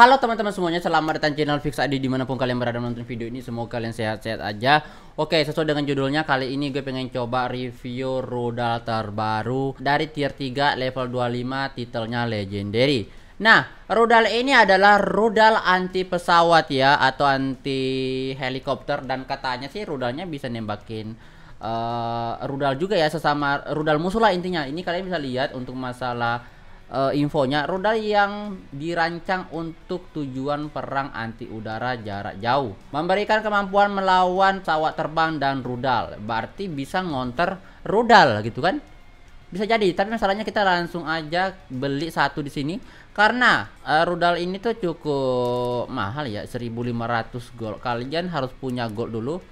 Halo teman-teman semuanya, selamat datang channel Fix Adi dimanapun kalian berada menonton video ini Semoga kalian sehat-sehat aja Oke, sesuai dengan judulnya, kali ini gue pengen coba review rudal terbaru Dari tier 3 level 25, titelnya Legendary Nah, rudal ini adalah rudal anti pesawat ya Atau anti helikopter Dan katanya sih rudalnya bisa nembakin uh, rudal juga ya Sesama rudal musuh lah intinya Ini kalian bisa lihat untuk masalah uh, infonya rudal yang dirancang untuk tujuan perang anti udara jarak jauh memberikan kemampuan melawan pesawat terbang dan rudal berarti bisa ngonter rudal gitu kan bisa jadi tapi masalahnya kita langsung aja beli satu di sini karena uh, rudal ini tuh cukup mahal ya 1500 gold kalian harus punya gold dulu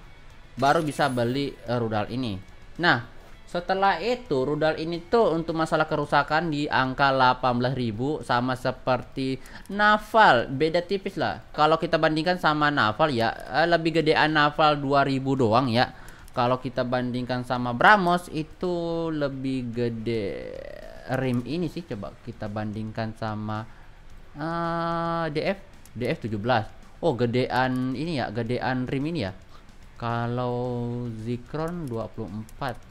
baru bisa beli uh, rudal ini nah setelah itu rudal ini tuh untuk masalah kerusakan di angka 18.000 sama seperti Naval, beda tipis lah. Kalau kita bandingkan sama Naval ya eh, lebih gedean Naval 2000 doang ya. Kalau kita bandingkan sama Bramos itu lebih gede rim ini sih coba kita bandingkan sama uh, DF DF 17. Oh, gedean ini ya, gedean rim ini ya. Kalau Zikron 24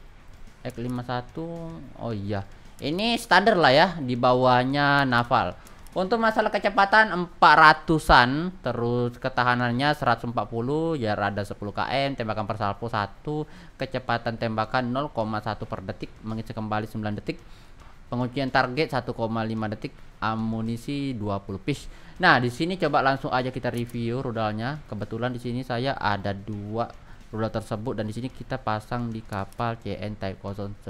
x 51 oh iya ini standar lah ya di bawahnya naval untuk masalah kecepatan 400-an terus ketahanannya 140 ya rada 10 km tembakan per salvo 1 kecepatan tembakan 0,1 per detik mengisi kembali 9 detik penguncian target 1,5 detik amunisi 20 piece nah di sini coba langsung aja kita review rudalnya kebetulan di sini saya ada dua Rudal tersebut dan di sini kita pasang di kapal CN Type 098.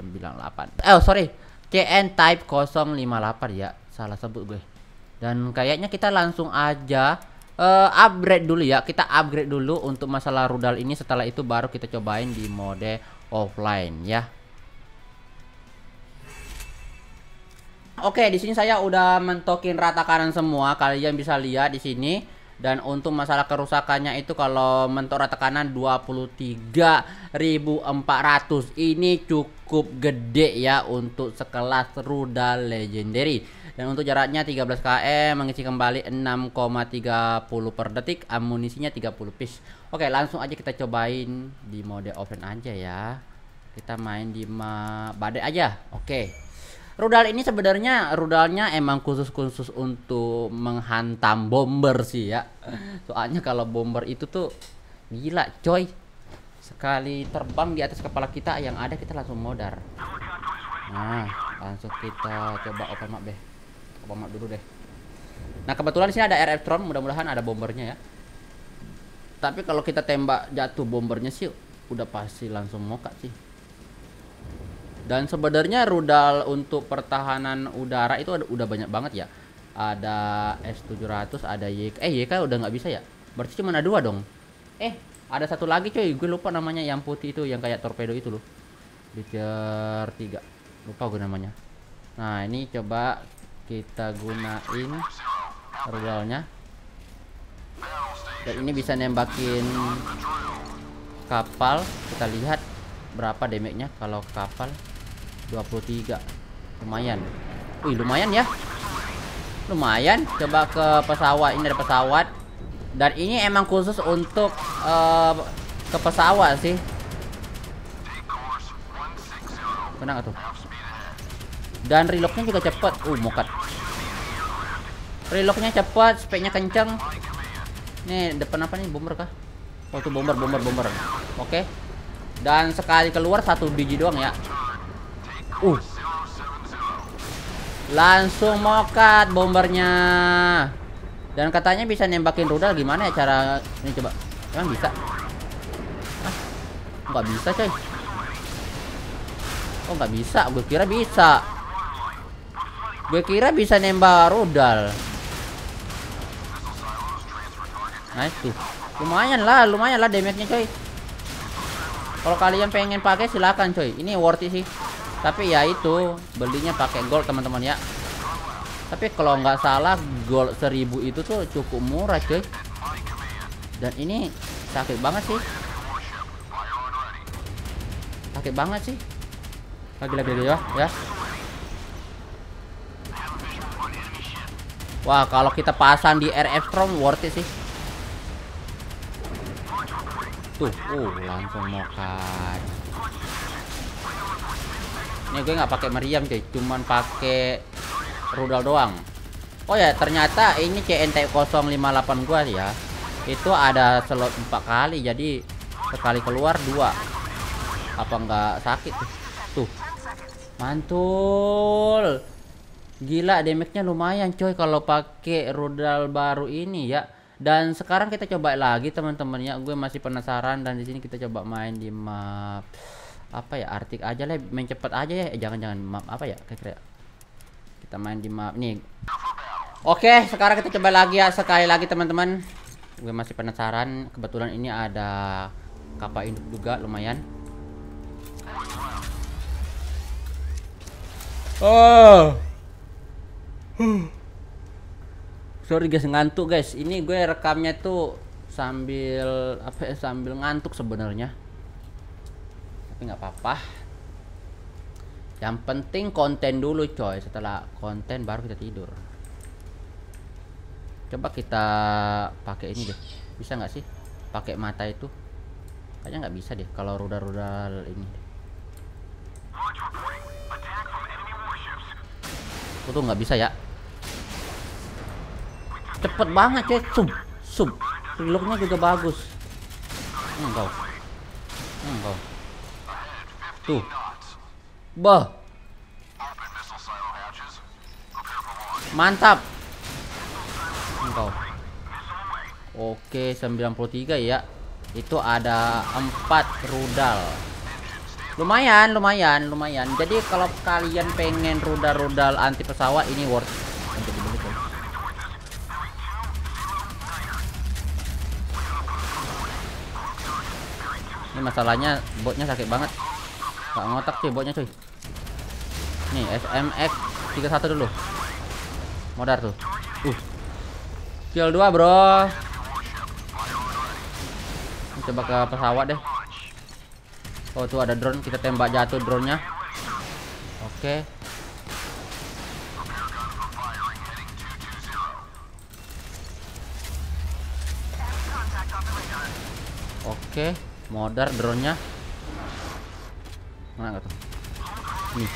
Eh oh, sorry, CN Type 058 ya, salah sebut gue. Dan kayaknya kita langsung aja uh, upgrade dulu ya. Kita upgrade dulu untuk masalah rudal ini setelah itu baru kita cobain di mode offline ya. Oke, di sini saya udah mentokin rata kanan semua. Kalian bisa lihat di sini dan untuk masalah kerusakannya itu kalau mentora tekanan 23.400 ini cukup gede ya untuk sekelas rudal legendary dan untuk jaraknya 13 km mengisi kembali 6,30 per detik amunisinya 30 piece oke langsung aja kita cobain di mode offline aja ya kita main di badai aja oke rudal ini sebenarnya rudalnya emang khusus-khusus untuk menghantam bomber sih ya. Soalnya kalau bomber itu tuh gila coy. Sekali terbang di atas kepala kita yang ada kita langsung modar. Nah, langsung kita coba open map deh. Open map dulu deh. Nah, kebetulan sini ada RF drone. mudah-mudahan ada bombernya ya. Tapi kalau kita tembak jatuh bombernya sih udah pasti langsung mokak sih. Dan sebenarnya rudal untuk pertahanan udara itu udah banyak banget ya. Ada S700, ada YK. Eh, YK udah nggak bisa ya? Berarti cuma ada dua dong. Eh, ada satu lagi cuy. Gue lupa namanya yang putih itu, yang kayak torpedo itu loh. Witcher 3. Lupa gue namanya. Nah, ini coba kita gunain rudalnya. Dan ini bisa nembakin kapal. Kita lihat berapa damage-nya kalau kapal. 23 lumayan wih lumayan ya lumayan coba ke pesawat ini ada pesawat dan ini emang khusus untuk uh, ke pesawat sih kena gak tuh dan reloadnya juga cepet uh mokat reloadnya cepet speknya kenceng nih depan apa nih bomber kah waktu oh, bomber bomber bomber oke okay. dan sekali keluar satu biji doang ya Uh. Langsung mokat bombernya. Dan katanya bisa nembakin rudal gimana ya cara ini coba. Emang bisa? Ah, Enggak bisa coy. Oh enggak bisa, gue kira bisa. Gue kira bisa nembak rudal. Nah itu lumayan lah, lumayan lah damage-nya coy. Kalau kalian pengen pakai silakan coy. Ini worth it sih tapi ya itu belinya pakai gold teman-teman ya tapi kalau nggak salah gold 1000 itu tuh cukup murah cuy dan ini sakit banget sih sakit banget sih lagi lagi ya ya wah kalau kita pasang di RF Strong worth it sih tuh uh langsung mau ini gue nggak pakai meriam cuy cuman pakai rudal doang oh ya ternyata ini CNT 058 gua ya itu ada slot 4 kali jadi sekali keluar dua apa enggak sakit tuh, tuh. mantul gila damage-nya lumayan coy kalau pakai rudal baru ini ya dan sekarang kita coba lagi teman-teman ya gue masih penasaran dan di sini kita coba main di map apa ya artik aja lah main cepat aja ya eh, jangan-jangan map apa ya kira-kira kita main di map nih oke sekarang kita coba lagi ya sekali lagi teman-teman gue masih penasaran kebetulan ini ada kapal induk juga lumayan oh sorry guys ngantuk guys ini gue rekamnya tuh sambil apa ya sambil ngantuk sebenarnya tapi nggak apa-apa yang penting konten dulu coy setelah konten baru kita tidur coba kita pakai ini deh bisa nggak sih pakai mata itu kayaknya nggak bisa deh kalau rudal-rudal ini itu tuh nggak bisa ya cepet banget coy sub sub juga bagus enggak enggak Tuh. Bah. Mantap. Engkau. Oke, 93 ya. Itu ada 4 rudal. Lumayan, lumayan, lumayan. Jadi kalau kalian pengen rudal-rudal anti pesawat ini worth untuk dibeli, guys. Ini masalahnya botnya sakit banget. Gak ngotak cuy botnya cuy. Nih SMX 31 dulu. Modar tuh. Uh. Kill 2, Bro. coba ke pesawat deh. Oh, tuh ada drone, kita tembak jatuh drone-nya. Oke. Okay. Oke, okay. modar drone-nya. Mana nggak tuh? Nih,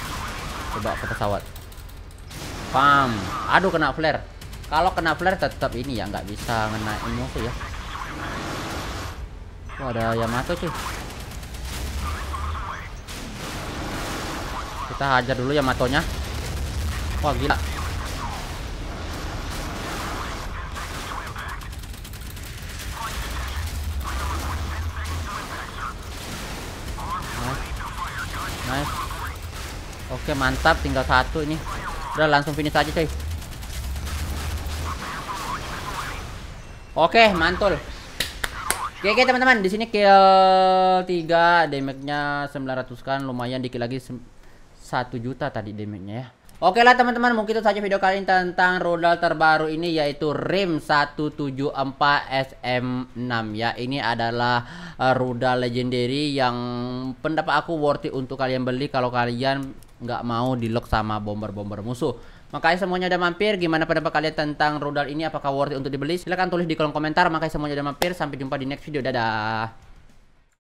coba ke pesawat. Pam. Aduh kena flare. Kalau kena flare tetap ini ya nggak bisa ngenain musuh ya. oh, ada Yamato cuy. Kita hajar dulu Yamatonya. Wah, gila. Oke mantap tinggal satu ini Udah langsung finish aja cuy Oke mantul Oke, oke teman-teman, di sini kill 3, damage-nya 900 kan lumayan dikit lagi 1 juta tadi damage-nya ya. Oke lah teman-teman, mungkin itu saja video kali ini tentang rudal terbaru ini yaitu RIM 174 SM6 ya. Ini adalah uh, rudal legendary yang pendapat aku worth it untuk kalian beli kalau kalian nggak mau di lock sama bomber-bomber musuh. Makanya semuanya udah mampir. Gimana pendapat kalian tentang rudal ini? Apakah worth it untuk dibeli? Silahkan tulis di kolom komentar. Makanya semuanya udah mampir. Sampai jumpa di next video. Dadah.